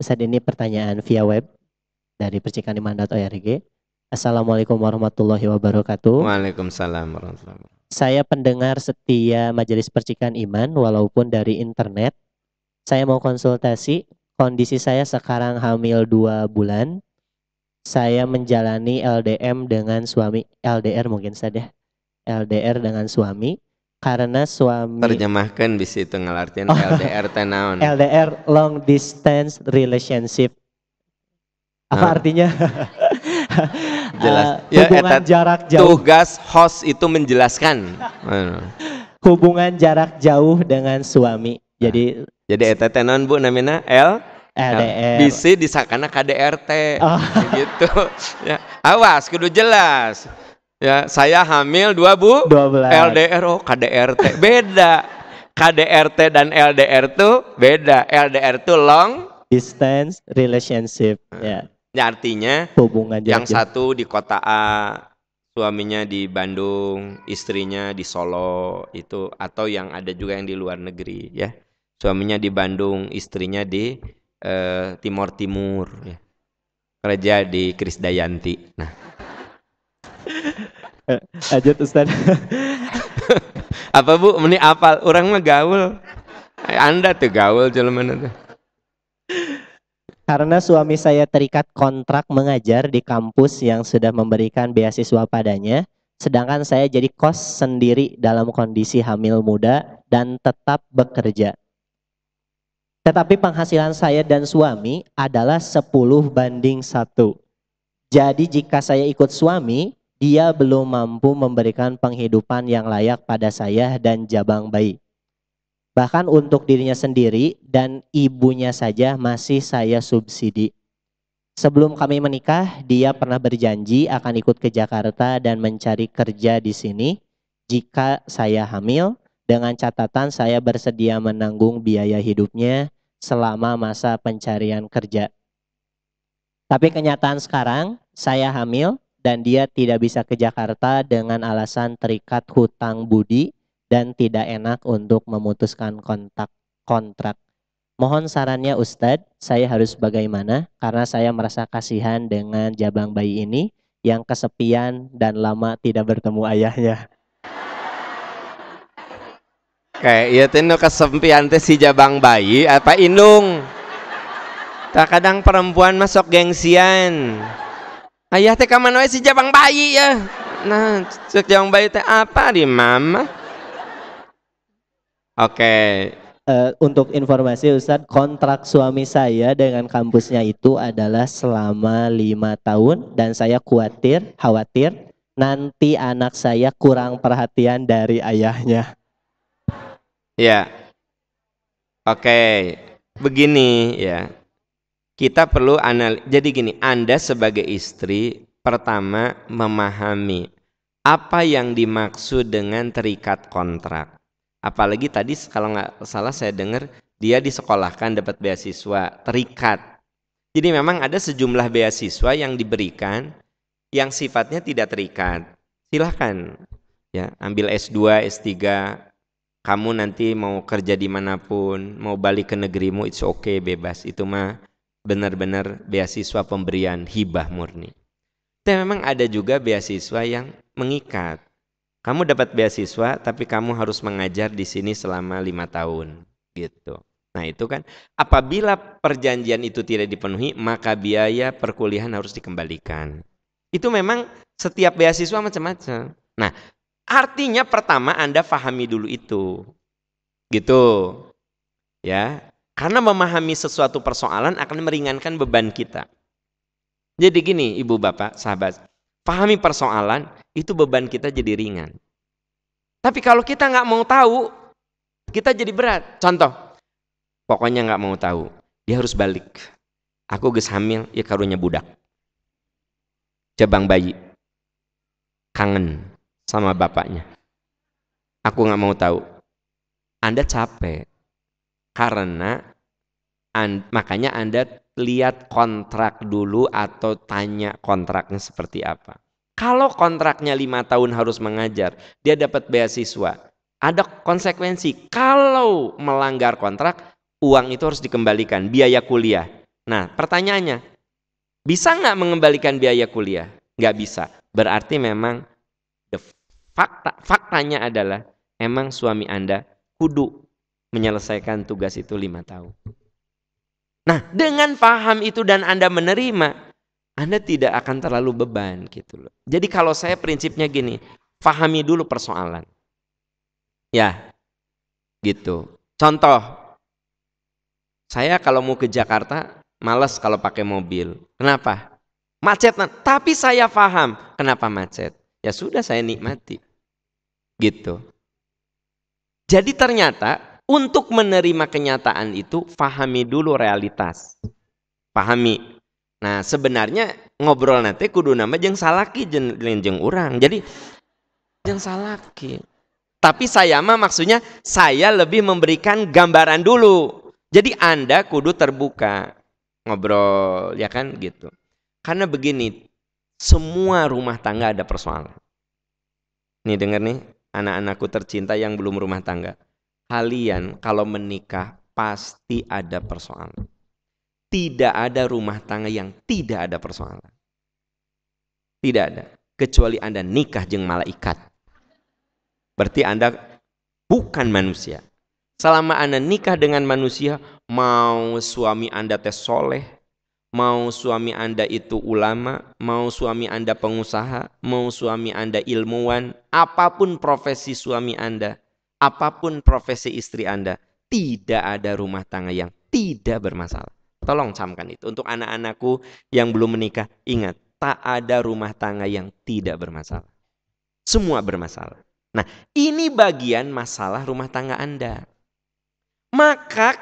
Saat ini pertanyaan via web dari percikanimanda.org. Assalamualaikum warahmatullahi wabarakatuh. Waalaikumsalam warahmatullahi wabarakatuh. Saya pendengar setia majelis percikan iman walaupun dari internet. Saya mau konsultasi kondisi saya sekarang hamil 2 bulan. Saya menjalani LDM dengan suami, LDR mungkin saja. Ya. LDR dengan suami karena suami terjemahkan bisa itu ngelartin oh, LDR tenaun LDR long distance relationship apa nah. artinya jelas uh, ya, hubungan jarak jauh tugas host itu menjelaskan hubungan jarak jauh dengan suami jadi jadi eta tenaun bu Namina L LDR. Bisa disakana KDRT oh. gitu. Ya, awas kudu jelas. Ya, saya hamil dua bu. belas. LDR oh KDRT beda. KDRT dan LDR tuh beda. LDR tuh long distance relationship. Hmm. Ya. ya artinya hubungan yang jauh. satu di kota A, suaminya di Bandung, istrinya di Solo itu atau yang ada juga yang di luar negeri ya. Suaminya di Bandung, istrinya di uh, eh, Timor Timur ya. Kerja di Krisdayanti. Nah, Lanjut Ustaz. apa Bu? Meni apal, orang mah gaul. Anda tuh gaul jelema tuh. Karena suami saya terikat kontrak mengajar di kampus yang sudah memberikan beasiswa padanya, sedangkan saya jadi kos sendiri dalam kondisi hamil muda dan tetap bekerja. Tetapi penghasilan saya dan suami adalah 10 banding satu. Jadi jika saya ikut suami, dia belum mampu memberikan penghidupan yang layak pada saya dan jabang bayi. Bahkan untuk dirinya sendiri dan ibunya saja masih saya subsidi. Sebelum kami menikah, dia pernah berjanji akan ikut ke Jakarta dan mencari kerja di sini jika saya hamil dengan catatan saya bersedia menanggung biaya hidupnya selama masa pencarian kerja. Tapi kenyataan sekarang saya hamil dan dia tidak bisa ke Jakarta dengan alasan terikat hutang budi dan tidak enak untuk memutuskan kontak kontrak. Mohon sarannya Ustadz, saya harus bagaimana? Karena saya merasa kasihan dengan jabang bayi ini yang kesepian dan lama tidak bertemu ayahnya. Kayak iya teh kesepian teh si jabang bayi apa indung? Tak kadang perempuan masuk gengsian. Ayah iya teh kamana wae si jabang bayi ya. Nah, cek jabang bayi teh apa di mama? Oke. Okay. Uh, eh, untuk informasi Ustadz, kontrak suami saya dengan kampusnya itu adalah selama lima tahun dan saya khawatir, khawatir nanti anak saya kurang perhatian dari ayahnya. Ya. Yeah. Oke. Okay. Begini ya kita perlu anal jadi gini Anda sebagai istri pertama memahami apa yang dimaksud dengan terikat kontrak apalagi tadi kalau nggak salah saya dengar dia disekolahkan dapat beasiswa terikat jadi memang ada sejumlah beasiswa yang diberikan yang sifatnya tidak terikat silahkan ya ambil S2 S3 kamu nanti mau kerja di dimanapun mau balik ke negerimu it's okay bebas itu mah benar-benar beasiswa pemberian hibah murni. Tapi memang ada juga beasiswa yang mengikat. Kamu dapat beasiswa, tapi kamu harus mengajar di sini selama lima tahun, gitu. Nah itu kan, apabila perjanjian itu tidak dipenuhi, maka biaya perkuliahan harus dikembalikan. Itu memang setiap beasiswa macam-macam. Nah, artinya pertama Anda pahami dulu itu. Gitu. Ya, karena memahami sesuatu persoalan akan meringankan beban kita. Jadi gini ibu bapak, sahabat. Pahami persoalan, itu beban kita jadi ringan. Tapi kalau kita nggak mau tahu, kita jadi berat. Contoh, pokoknya nggak mau tahu. Dia harus balik. Aku ges hamil, ya karunya budak. Jabang bayi. Kangen sama bapaknya. Aku nggak mau tahu. Anda capek karena And, makanya Anda lihat kontrak dulu atau tanya kontraknya seperti apa. Kalau kontraknya lima tahun harus mengajar, dia dapat beasiswa. Ada konsekuensi. Kalau melanggar kontrak, uang itu harus dikembalikan, biaya kuliah. Nah, pertanyaannya, bisa nggak mengembalikan biaya kuliah? Nggak bisa. Berarti memang the fakta, faktanya adalah emang suami Anda kudu menyelesaikan tugas itu lima tahun. Nah, dengan paham itu dan Anda menerima, Anda tidak akan terlalu beban gitu loh. Jadi kalau saya prinsipnya gini, pahami dulu persoalan. Ya. Gitu. Contoh saya kalau mau ke Jakarta malas kalau pakai mobil. Kenapa? Macet, tapi saya paham kenapa macet. Ya sudah saya nikmati. Gitu. Jadi ternyata untuk menerima kenyataan itu, pahami dulu realitas. Pahami. Nah, sebenarnya ngobrol nanti kudu nama jeng salaki jeng, jeng orang. Jadi, jeng salaki. Tapi saya mah maksudnya saya lebih memberikan gambaran dulu. Jadi Anda kudu terbuka ngobrol ya kan gitu. Karena begini, semua rumah tangga ada persoalan. Nih denger nih, anak-anakku tercinta yang belum rumah tangga kalian kalau menikah pasti ada persoalan. Tidak ada rumah tangga yang tidak ada persoalan. Tidak ada. Kecuali Anda nikah jeng malaikat. Berarti Anda bukan manusia. Selama Anda nikah dengan manusia, mau suami Anda tes soleh, mau suami Anda itu ulama, mau suami Anda pengusaha, mau suami Anda ilmuwan, apapun profesi suami Anda, apapun profesi istri Anda, tidak ada rumah tangga yang tidak bermasalah. Tolong camkan itu. Untuk anak-anakku yang belum menikah, ingat, tak ada rumah tangga yang tidak bermasalah. Semua bermasalah. Nah, ini bagian masalah rumah tangga Anda. Maka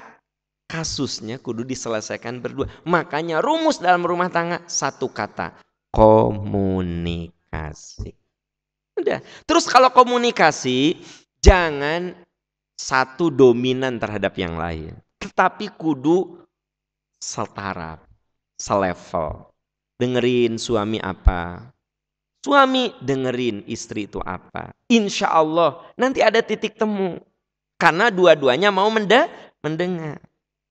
kasusnya kudu diselesaikan berdua. Makanya rumus dalam rumah tangga satu kata, komunikasi. Udah. Terus kalau komunikasi Jangan satu dominan terhadap yang lain, tetapi kudu setara, selevel. Dengerin suami apa, suami dengerin istri itu apa. Insya Allah nanti ada titik temu. Karena dua-duanya mau mende mendengar.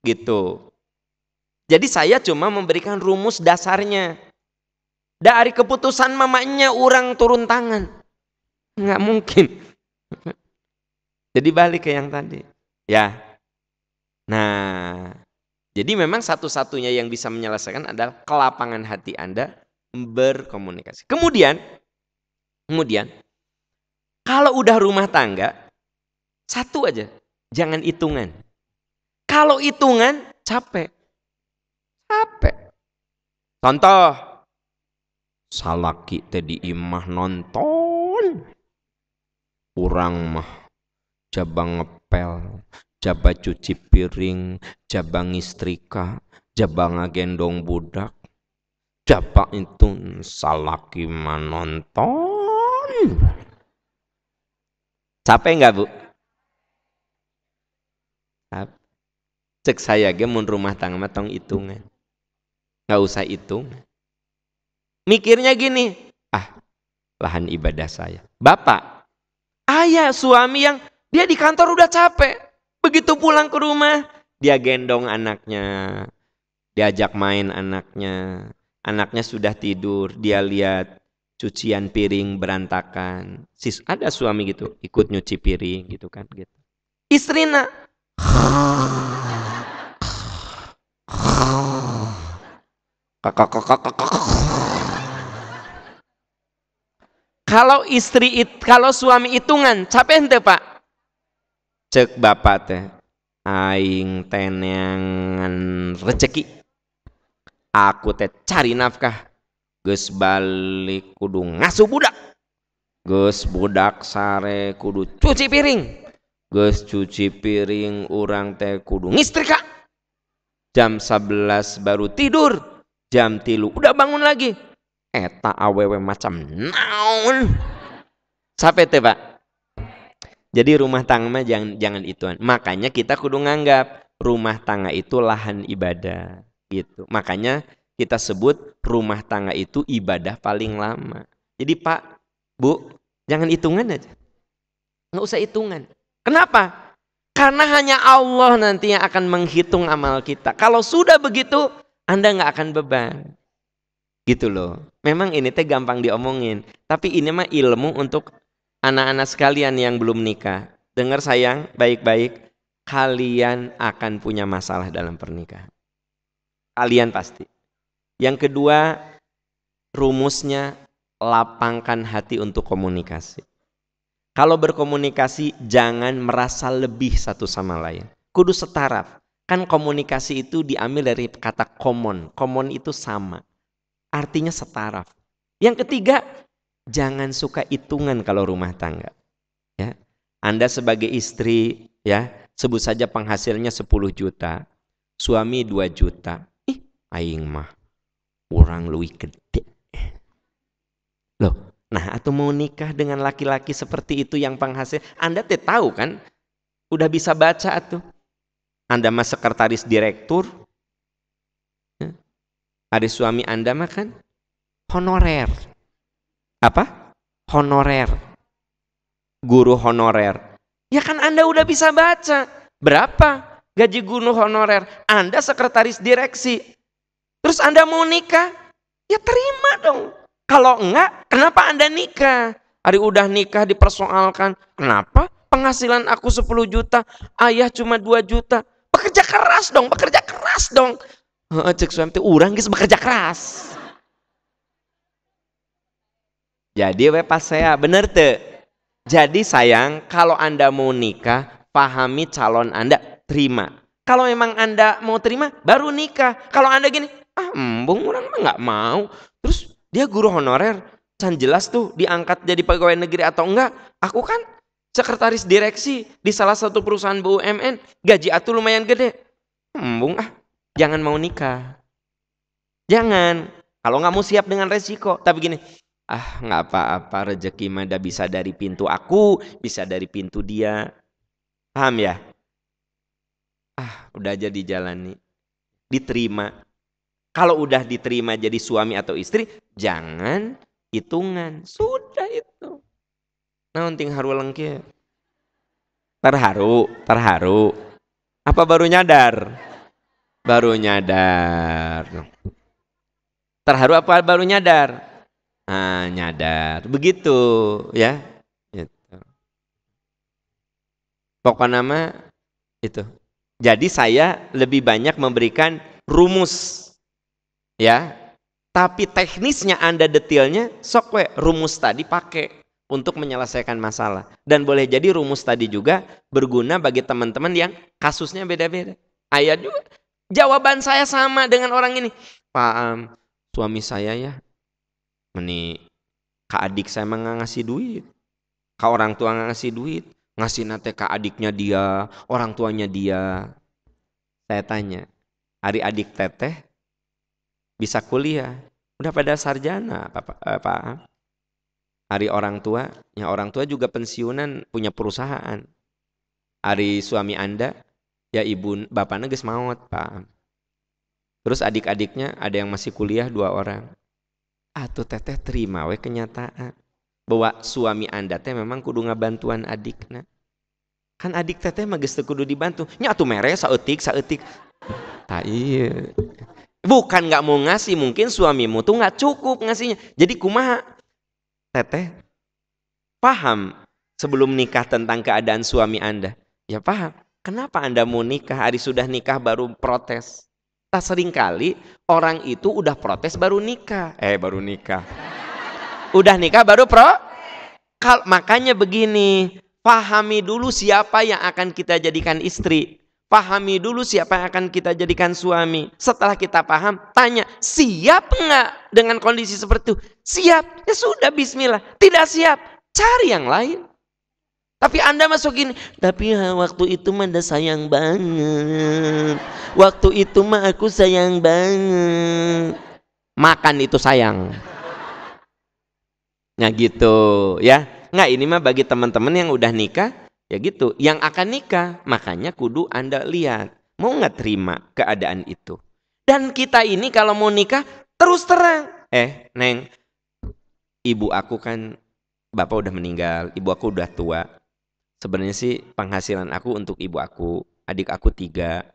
Gitu. Jadi saya cuma memberikan rumus dasarnya. Dari keputusan mamanya orang turun tangan. Nggak mungkin. Jadi balik ke yang tadi. Ya. Nah, jadi memang satu-satunya yang bisa menyelesaikan adalah kelapangan hati Anda berkomunikasi. Kemudian kemudian kalau udah rumah tangga satu aja, jangan hitungan. Kalau hitungan capek. Capek. Contoh salaki tadi imah nonton kurang mah jabang ngepel, jaba cuci piring, jabang istrika, jabang agendong budak, jaba itu salaki manonton. Capek enggak bu? Cek saya ge mun rumah tangga mah tong hitungan. Nggak usah hitung. Mikirnya gini, ah lahan ibadah saya. Bapak, ayah suami yang dia di kantor udah capek. Begitu pulang ke rumah, dia gendong anaknya. Diajak main anaknya. Anaknya sudah tidur, dia lihat cucian piring berantakan. Sis, ada suami gitu, ikut nyuci piring gitu kan gitu. Istrina kalau istri it, kalau suami hitungan capek ente pak cek bapak teh aing tenangan rezeki aku teh cari nafkah gus balik kudu ngasuh budak gus budak sare kudu cuci piring gus cuci piring orang teh kudu ngistrika jam 11 baru tidur jam tilu udah bangun lagi eta awewe macam naon sampai teh pak jadi rumah tangga mah jangan jangan ituan. Makanya kita kudu nganggap rumah tangga itu lahan ibadah gitu. Makanya kita sebut rumah tangga itu ibadah paling lama. Jadi Pak, Bu, jangan hitungan aja. Nggak usah hitungan. Kenapa? Karena hanya Allah nanti yang akan menghitung amal kita. Kalau sudah begitu, Anda nggak akan beban. Gitu loh. Memang ini teh gampang diomongin. Tapi ini mah ilmu untuk anak-anak sekalian yang belum nikah, dengar sayang baik-baik, kalian akan punya masalah dalam pernikahan. Kalian pasti. Yang kedua, rumusnya lapangkan hati untuk komunikasi. Kalau berkomunikasi jangan merasa lebih satu sama lain. Kudu setara. Kan komunikasi itu diambil dari kata common. Common itu sama. Artinya setara. Yang ketiga, jangan suka hitungan kalau rumah tangga. Ya. Anda sebagai istri, ya, sebut saja penghasilnya 10 juta, suami 2 juta. Ih, aing mah kurang luwih gede. Loh, nah atau mau nikah dengan laki-laki seperti itu yang penghasil, Anda teh tahu kan? Udah bisa baca atuh. Anda mah sekretaris direktur. Ya. Ada suami Anda mah kan honorer apa? Honorer. Guru honorer. Ya kan Anda udah bisa baca. Berapa gaji guru honorer? Anda sekretaris direksi. Terus Anda mau nikah? Ya terima dong. Kalau enggak, kenapa Anda nikah? Hari udah nikah dipersoalkan. Kenapa? Penghasilan aku 10 juta, ayah cuma 2 juta. Bekerja keras dong, bekerja keras dong. cek suami orang urang bekerja keras. Jadi we pas saya, bener tuh. Jadi sayang, kalau Anda mau nikah, pahami calon Anda, terima. Kalau memang Anda mau terima, baru nikah. Kalau Anda gini, ah embung orang mah nggak mau. Terus dia guru honorer, can jelas tuh diangkat jadi pegawai negeri atau enggak. Aku kan sekretaris direksi di salah satu perusahaan BUMN, gaji atuh lumayan gede. Embung ah, jangan mau nikah. Jangan, kalau nggak mau siap dengan resiko. Tapi gini, Ah, nggak apa-apa, rezeki mah bisa dari pintu aku, bisa dari pintu dia. Paham ya? Ah, udah aja dijalani. Diterima. Kalau udah diterima jadi suami atau istri, jangan hitungan. Sudah itu. Nah, penting haru lengkir. Terharu, terharu. Apa baru nyadar? Baru nyadar. Terharu apa baru nyadar? ah, nyadar begitu ya gitu. pokoknya nama itu jadi saya lebih banyak memberikan rumus ya tapi teknisnya anda detailnya sok we rumus tadi pakai untuk menyelesaikan masalah dan boleh jadi rumus tadi juga berguna bagi teman-teman yang kasusnya beda-beda ayat juga jawaban saya sama dengan orang ini pak suami saya ya meni ke adik saya emang ngasih duit ke orang tua ngasih duit ngasih nate ke adiknya dia orang tuanya dia saya tanya hari adik teteh bisa kuliah udah pada sarjana eh, pak eh, hari orang tua ya orang tua juga pensiunan punya perusahaan hari suami anda ya ibu bapak neges maut pak terus adik-adiknya ada yang masih kuliah dua orang atau teteh terima we kenyataan bahwa suami anda teh memang kudu ngabantuan adikna kan adik teteh mah geus kudu dibantu nya atuh mere saeutik saeutik tak iya bukan nggak mau ngasih mungkin suamimu tuh nggak cukup ngasihnya jadi kumaha teteh paham sebelum nikah tentang keadaan suami anda ya paham kenapa anda mau nikah hari sudah nikah baru protes Tak seringkali orang itu udah protes baru nikah. Eh baru nikah. Udah nikah baru pro. Kal makanya begini, pahami dulu siapa yang akan kita jadikan istri. Pahami dulu siapa yang akan kita jadikan suami. Setelah kita paham, tanya, siap nggak dengan kondisi seperti itu? Siap, ya sudah bismillah. Tidak siap, cari yang lain. Tapi Anda masukin. tapi ha, waktu itu mah sayang banget. Waktu itu mah aku sayang banget. Makan itu sayang. Nah gitu ya. Nggak ini mah bagi teman-teman yang udah nikah, ya gitu. Yang akan nikah, makanya kudu Anda lihat. Mau nggak terima keadaan itu? Dan kita ini kalau mau nikah, terus terang. Eh, Neng, ibu aku kan, bapak udah meninggal, ibu aku udah tua sebenarnya sih penghasilan aku untuk ibu aku, adik aku tiga,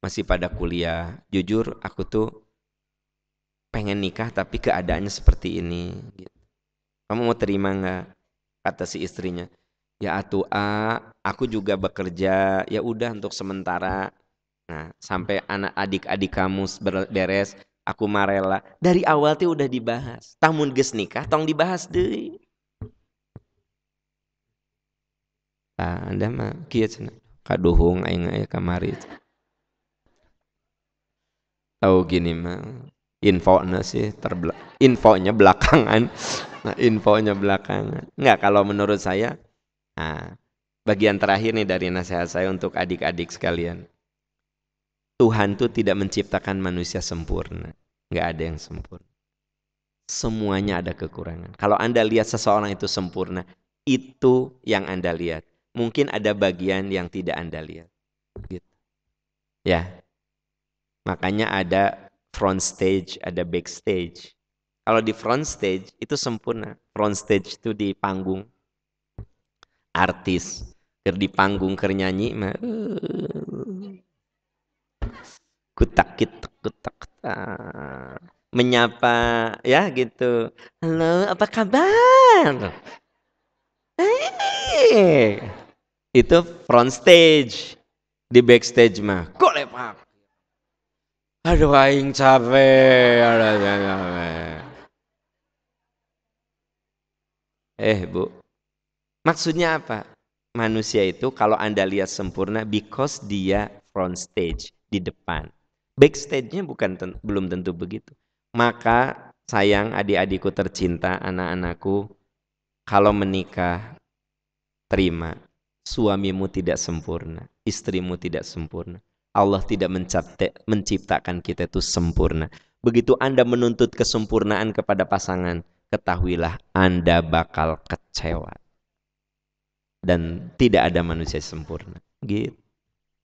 masih pada kuliah. Jujur aku tuh pengen nikah tapi keadaannya seperti ini. Gitu. Kamu mau terima nggak? Kata si istrinya. Ya atu A, aku juga bekerja. Ya udah untuk sementara. Nah, sampai anak adik-adik kamu beres, aku marela. Dari awal tuh udah dibahas. Tamun ges nikah, tong dibahas deh. ah anda mah kieu cenah. Kaduhung aing aya kamari. tau gini mah infonya sih terbelak infonya belakangan nah infonya belakangan nggak kalau menurut saya nah, bagian terakhir nih dari nasihat saya untuk adik-adik sekalian Tuhan tuh tidak menciptakan manusia sempurna nggak ada yang sempurna semuanya ada kekurangan kalau anda lihat seseorang itu sempurna itu yang anda lihat mungkin ada bagian yang tidak Anda lihat. Gitu. Ya. Makanya ada front stage, ada back stage. Kalau di front stage itu sempurna. Front stage itu di panggung. Artis ker di panggung ker nyanyi mah uh. kutak kitak kutak menyapa ya gitu halo apa kabar Hey itu front stage di backstage mah kok lepak aduh aing capek aduh capek eh bu maksudnya apa manusia itu kalau anda lihat sempurna because dia front stage di depan backstage-nya bukan ten belum tentu begitu maka sayang adik-adikku tercinta anak-anakku kalau menikah terima suamimu tidak sempurna, istrimu tidak sempurna. Allah tidak mencapte, menciptakan kita itu sempurna. Begitu Anda menuntut kesempurnaan kepada pasangan, ketahuilah Anda bakal kecewa. Dan tidak ada manusia sempurna. Gitu.